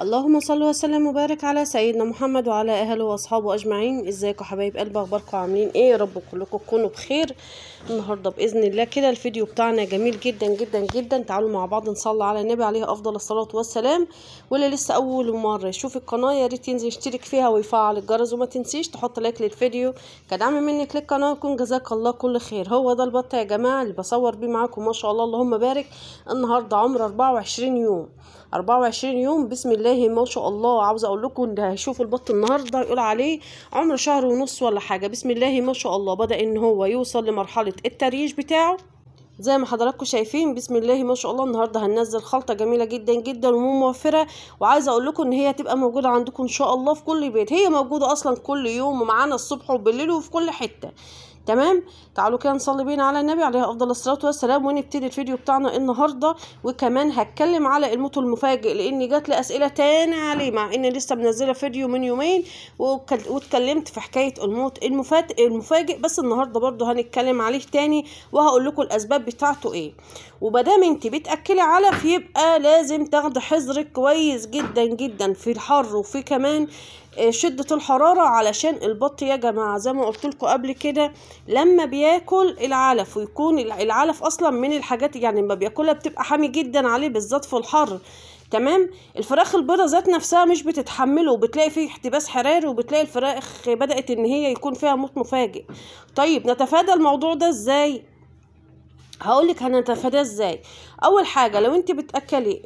اللهم صل وسلم وبارك على سيدنا محمد وعلى اهله واصحابه اجمعين ازيكم حبايب قلب اخباركم عاملين ايه يا رب كلكم تكونوا بخير النهارده باذن الله كده الفيديو بتاعنا جميل جدا جدا جدا تعالوا مع بعض نصلي على النبي عليه افضل الصلاه والسلام واللي لسه اول مره يشوف القناه يا ريت ينزل يشترك فيها ويفعل الجرس وما تنسيش تحط لايك للفيديو كدعم منك للقناه يكون جزاك الله كل خير هو ده البط يا جماعه اللي بصور بيه معاكم ما شاء الله اللهم بارك النهارده عمر 24 يوم 24 يوم بسم الله ما شاء الله عاوزه اقول لكم ده هشوف البط النهارده يقول عليه عمر شهر ونص ولا حاجه بسم الله ما شاء الله بدا ان هو يوصل لمرحله التريش بتاعه زي ما حضراتكم شايفين بسم الله ما شاء الله النهارده هننزل خلطه جميله جدا جدا وموفره وعايزه اقول لكم ان هي هتبقى موجوده عندكم ان شاء الله في كل بيت هي موجوده اصلا كل يوم ومعانا الصبح وبالليل وفي كل حته تمام تعالوا كده نصلي بينا على النبي عليه افضل الصلاه والسلام ونبتدي الفيديو بتاعنا النهارده وكمان هتكلم على الموت المفاجئ لان جات لي اسئله تاني عليه مع ان لسه منزله فيديو من يومين واتكلمت في حكايه الموت المفاجئ بس النهارده برده هنتكلم عليه تاني وهقول لكم الاسباب بتاعته ايه وبدام انت بتاكلي علف يبقى لازم تاخدي حذرك كويس جدا جدا في الحر وفي كمان آه، شدة الحرارة علشان البط يا جماعة زي ما قلت لكم قبل كده لما بياكل العلف ويكون العلف اصلا من الحاجات يعني لما بياكلها بتبقى حامي جدا عليه بالذات في الحر تمام الفراخ البيضه ذات نفسها مش بتتحمله وبتلاقي فيه احتباس حراري وبتلاقي الفراخ بدات ان هي يكون فيها موت مفاجئ طيب نتفادى الموضوع ده ازاي هقولك هنتفاداه ازاي اول حاجه لو انت بتاكلي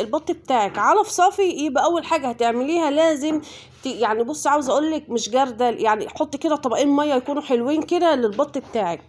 البط بتاعك علف صافي يبقى اول حاجه هتعمليها لازم يعني بص عاوزه اقول لك مش جردل يعني حطي كده طبقين ميه يكونوا حلوين كده للبط بتاعك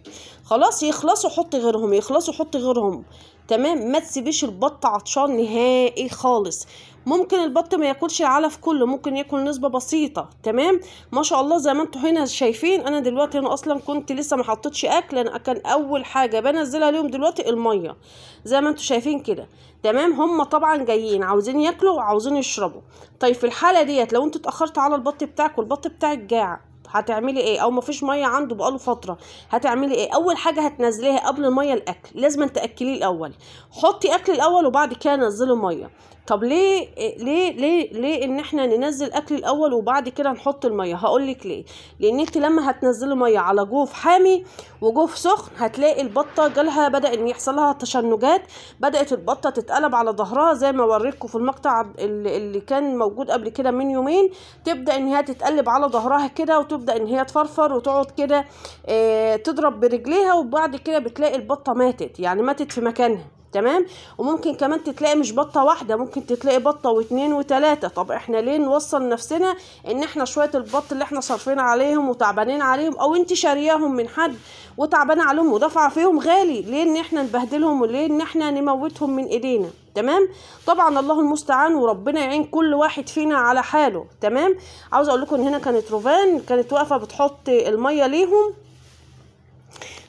خلاص يخلصوا حطي غيرهم يخلصوا حطي غيرهم تمام ما تسيبيش البط عطشان نهائي خالص ممكن البط ما ياكلش العلف كله ممكن ياكل نسبه بسيطه تمام ما شاء الله زي ما انتم هنا شايفين انا دلوقتي انا اصلا كنت لسه ما حطيتش اكل انا كان اول حاجه بنزلها ليهم دلوقتي الميه زي ما انتم شايفين كده تمام هم طبعا جايين عاوزين ياكلوا وعاوزين يشربوا طيب في الحاله ديت لو انتوا اتاخرتوا على البط بتاعك والبط بتاعك جاع هتعملي ايه او مفيش ميه عنده بقاله فتره هتعملي ايه اول حاجه هتنزليها قبل الميه الاكل لازم تاكليه الاول حطي اكل الاول وبعد كده نزله ميه طب ليه ليه ليه ليه ان احنا ننزل اكل الاول وبعد كده نحط الميه هقول لك ليه لان انت لما هتنزلي ميه على جوف حامي وجوف سخن هتلاقي البطه جالها بدا ان يحصل لها تشنجات بدات البطه تتقلب على ظهرها زي ما وريتكم في المقطع اللي كان موجود قبل كده من يومين تبدا ان هي تتقلب على ظهرها كده وتبدا ان هي تفرفر وتقعد كده آه، تضرب برجليها وبعد كده بتلاقي البطه ماتت يعني ماتت في مكانها تمام وممكن كمان تتلاقي مش بطه واحده ممكن تتلاقي بطه واتنين وتلاته طب احنا ليه نوصل نفسنا ان احنا شويه البط اللي احنا صارفين عليهم وتعبانين عليهم او انت شارياهم من حد وتعبانه عليهم ودافعه فيهم غالي ليه ان احنا نبهدلهم وليه ان احنا نموتهم من ايدينا تمام طبعا الله المستعان وربنا يعين كل واحد فينا على حاله تمام عاوز اقول لكم ان هنا كانت روفان كانت واقفه بتحط الميه ليهم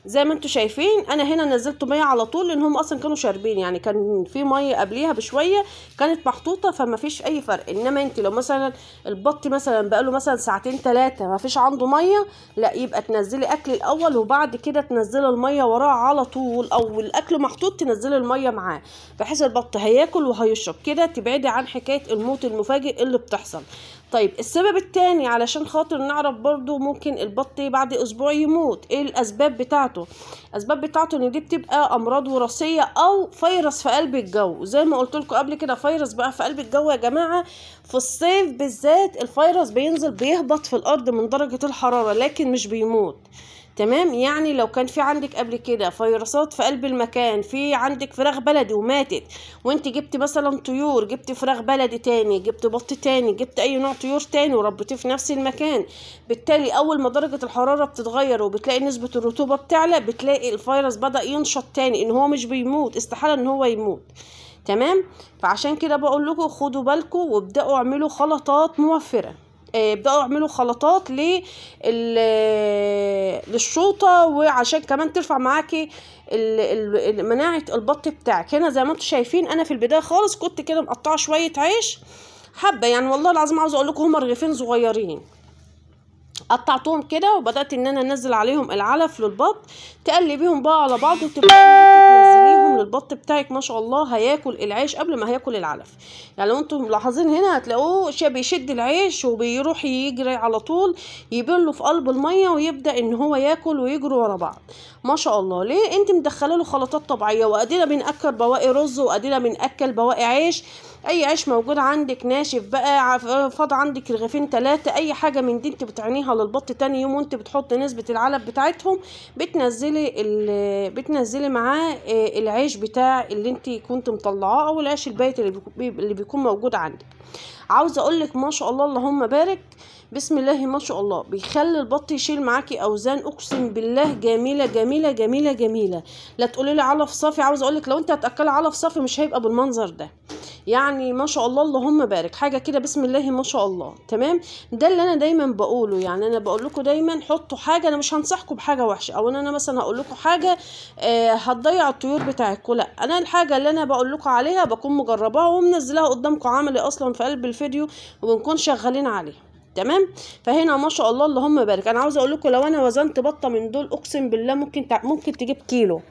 زي ما انتم شايفين انا هنا نزلت ميه على طول لان هم اصلا كانوا شاربين يعني كان في ميه قبليها بشويه كانت محطوطه فما فيش اي فرق انما انت لو مثلا البط مثلا بقاله مثلا ساعتين ثلاثه ما فيش عنده ميه لا يبقى تنزلي اكل الاول وبعد كده تنزلي الميه وراه على طول او الاكل محطوط تنزلي الميه معاه بحيث البط هياكل وهيشرب كده تبعدي عن حكايه الموت المفاجئ اللي بتحصل طيب السبب التاني علشان خاطر نعرف برضو ممكن البط بعد اسبوع يموت ايه الاسباب بتاعته الاسباب بتاعته ان دي بتبقى امراض وراثيه او فيروس في قلب الجو زي ما قلت لكم قبل كده فيروس بقى في قلب الجو يا جماعه في الصيف بالذات الفيروس بينزل بيهبط في الارض من درجه الحراره لكن مش بيموت تمام يعني لو كان في عندك قبل كده فيروسات في قلب المكان في عندك فراخ بلدي وماتت وانت جبت مثلا طيور جبت فراخ بلدي تاني جبت بط تاني جبت اي نوع طيور تاني وربيتيه في نفس المكان بالتالي اول ما درجه الحراره بتتغير وبتلاقي نسبه الرطوبه بتعلى بتلاقي الفيروس بدا ينشط تاني ان هو مش بيموت استحاله ان هو يموت تمام فعشان كده بقول لكم خدوا بالكم وابداوا اعملوا خلطات موفره آه، بدأوا يعملوا خلطات للشوطة وعشان كمان ترفع معاكي مناعة البط بتاعك هنا زي ما انتم شايفين انا في البداية خالص كنت كده مقطعة شوية عيش حبة يعني والله العظيم عاوز اقول لكم هما رغيفين صغيرين قطعتهم كده وبدأت ان انا انزل عليهم العلف للبط تقلبيهم بقى على بعض وتبقى ان البط بتاعك ما شاء الله هياكل العيش قبل ما هياكل العلف يعني لو انتم ملاحظين هنا هتلاقوه بيشد العيش وبيروح يجري على طول يبله في قلب الميه ويبدا ان هو ياكل ويجري ورا بعض ما شاء الله ليه انت مدخله له خلطات طبيعيه وادينا بناكل بواقي رز وادينا بناكل بواقي عيش اي عيش موجود عندك ناشف بقى فاض عندك رغيفين تلاتة اي حاجة من دي انت بتعنيها للبط تاني يوم وانت بتحط نسبة العلب بتاعتهم بتنزلي بتنزلي معاه آه، العيش بتاع اللي انت كنت مطلعاه او العيش البايت اللي بيكون موجود عندك عاوزه اقول لك ما شاء الله اللهم بارك بسم الله ما شاء الله بيخلي البط يشيل معاكي اوزان اقسم بالله جميله جميله جميله جميله لا تقولي لي علف صافي عاوزه اقول لك لو انت هتاكلي علف صافي مش هيبقى بالمنظر ده يعني ما شاء الله اللهم بارك حاجه كده بسم الله ما شاء الله تمام ده اللي انا دايما بقوله يعني انا بقول لكم دايما حطوا حاجه انا مش هنصحكم بحاجه وحشه او ان انا مثلا هقول لكم حاجه آه هتضيع الطيور بتاعتكم لا انا الحاجه اللي انا بقول لكم عليها بكون مجرباها ومنزلاها قدامكم عملي اصلا في قلب الفيديو ونكون شغالين عليها تمام فهنا ما شاء الله اللهم بارك انا عاوزه اقول لكم لو انا وزنت بطه من دول اقسم بالله ممكن تع... ممكن تجيب كيلو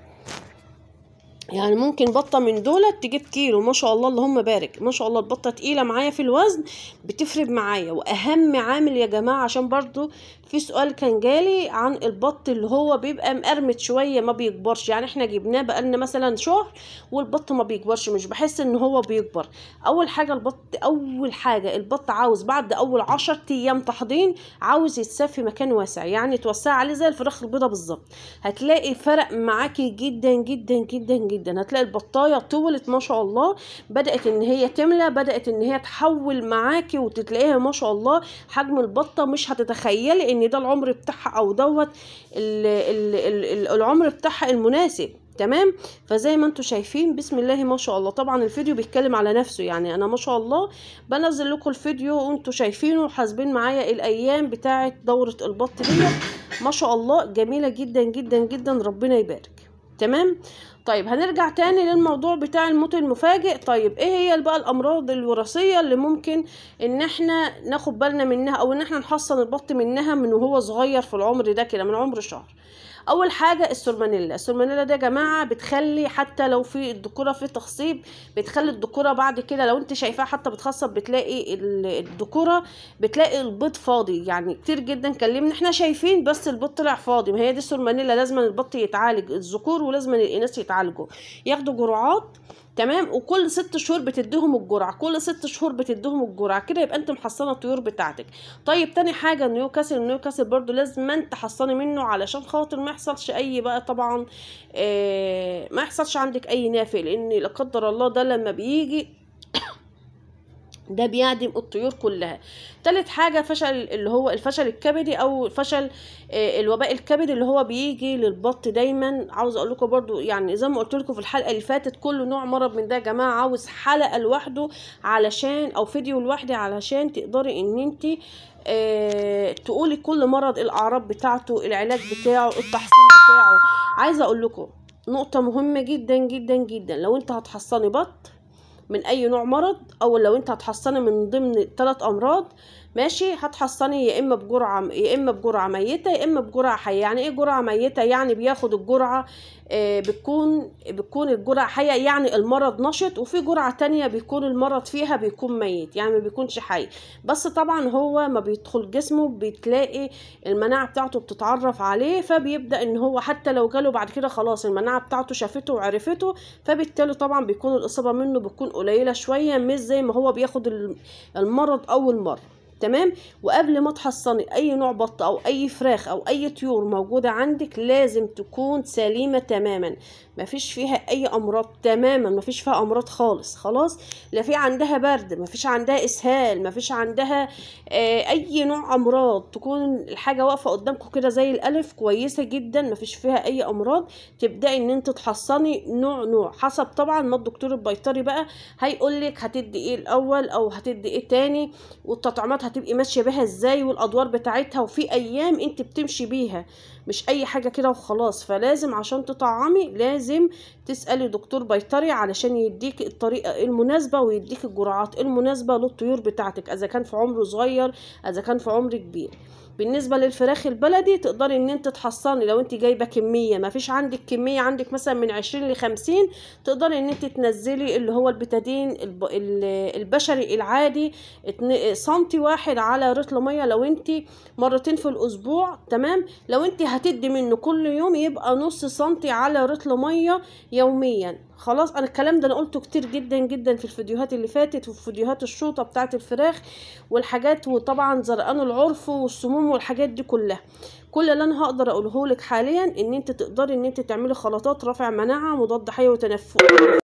يعني ممكن بطة من دولت تجيب كيلو ما شاء الله اللهم بارك ما شاء الله البطة تقيلة معايا في الوزن بتفرق معايا واهم عامل يا جماعة عشان برضو في سؤال كان جالي عن البط اللي هو بيبقى مقرمت شويه ما بيكبرش يعني احنا جبناه بقالنا مثلا شهر والبط ما بيكبرش مش بحس ان هو بيكبر اول حاجه البط اول حاجه البط عاوز بعد اول 10 ايام تحضين عاوز يتساف في مكان واسع يعني توسع عليه زي الفراخ البيضه بالظبط هتلاقي فرق معاكي جدا جدا جدا جدا هتلاقي البطايه طولت ما شاء الله بدات ان هي تملى بدات ان هي تحول معاكي وتتلاقيها ما شاء الله حجم البطه مش هتتخيلي ان ده العمر بتاعها او دوت العمر بتاعها المناسب تمام فزي ما انتم شايفين بسم الله ما شاء الله طبعا الفيديو بيتكلم على نفسه يعني انا ما شاء الله بنزل لكم الفيديو وانتم شايفينه وحاسبين معايا الايام بتاعه دوره البط ديت ما شاء الله جميله جدا جدا جدا ربنا يبارك تمام طيب هنرجع تاني للموضوع بتاع الموت المفاجئ طيب ايه هي بقى الامراض الوراثيه اللي ممكن ان احنا ناخد بالنا منها او ان احنا نحصن البط منها من وهو صغير في العمر ده كده من عمر شهر اول حاجه السلمونيلا السلمونيلا ده يا جماعه بتخلي حتى لو في الذكوره في تخصيب بتخلي الذكوره بعد كده لو انت شايفاها حتى بتخصب بتلاقي الذكوره بتلاقي البيض فاضي يعني كتير جدا كلمنا احنا شايفين بس البيض طلع فاضي ما هي دي السلمونيلا لازم البط يتعالج الذكور ولازم الاناث يتعالجوا ياخدوا جرعات تمام وكل ست شهور بتديهم الجرعه كل ست شهور بتديهم الجرعه كده يبقى انت محصنه الطيور بتاعتك طيب تاني حاجه نيوكاسل نيوكاسل برضو لازم انت تحصني منه علشان خاطر ما يحصلش اي بقى طبعا آه ما يحصلش عندك اي نافق لان لا قدر الله ده لما بيجي ده بيعدم الطيور كلها تالت حاجة فشل اللي هو الفشل الكبدي او فشل آه، الوباء الكبدي اللي هو بيجي للبط دايما عاوز اقول لكم برضو يعني زي ما قلت لكم في الحلقة اللي فاتت كل نوع مرض من ده يا جماعة عاوز حلقة لوحده علشان او فيديو لوحده علشان تقدري ان انت آه تقولي كل مرض الاعراض بتاعته العلاج بتاعه التحصين بتاعه عايزة اقول لكم نقطة مهمة جدا جدا جدا لو انت هتحصني بط من اي نوع مرض او لو انت هتحصني من ضمن ثلاث امراض ماشي هتحصني يا اما بجرعه يا اما بجرعه ميته يا اما بجرعه حيه يعني ايه جرعه ميته يعني بياخد الجرعه آه، بتكون بتكون الجرعه حيه يعني المرض نشط وفي جرعه تانية بيكون المرض فيها بيكون ميت يعني ما بيكونش حي بس طبعا هو ما بيدخل جسمه بتلاقي المناعه بتاعته بتتعرف عليه فبيبدا ان هو حتى لو جاله بعد كده خلاص المناعه بتاعته شافته وعرفته فبالتالي طبعا بيكون الاصابه منه بتكون قليله شويه مش زي ما هو بياخد المرض اول مره تمام وقبل ما تحصني اي نوع بط او اي فراخ او اي طيور موجوده عندك لازم تكون سليمه تماما مفيش فيها اي امراض تماما مفيش فيها امراض خالص خلاص لا في عندها برد مفيش عندها اسهال مفيش عندها آه، اي نوع امراض تكون الحاجه واقفه قدامكم كده زي الالف كويسه جدا مفيش فيها اي امراض تبداي ان انت تحصني نوع نوع حسب طبعا ما الدكتور البيطري بقى هيقولك هتدي ايه الاول او هتدي ايه تاني والتطعيمات هتبقي ماشيه بيها ازاي والادوار بتاعتها وفي ايام انت بتمشي بيها مش اي حاجه كده وخلاص فلازم عشان تطعمي لازم تسالي دكتور بيطري علشان يديك الطريقه المناسبه ويديك الجرعات المناسبه للطيور بتاعتك اذا كان في عمر صغير اذا كان في عمر كبير بالنسبه للفراخ البلدي تقدري ان انت تحصني لو انت جايبه كميه مفيش عندك كميه عندك مثلا من 20 ل 50 تقدري ان انت تنزلي اللي هو البتادين البشري العادي سنتي واحد على رطل ميه لو انت مرتين في الاسبوع تمام لو انت هتدي منه كل يوم يبقى نص سنتي على رطل ميه يوميا خلاص انا الكلام ده انا قلته كتير جدا جدا في الفيديوهات اللي فاتت وفي فيديوهات الشوطه بتاعت الفراخ والحاجات وطبعا زرقان العرف والسموم والحاجات دي كلها كل اللي انا هقدر اقوله لك حاليا ان انت تقدري ان انت تعملي خلطات رافع مناعه مضاد حيوي وتنفس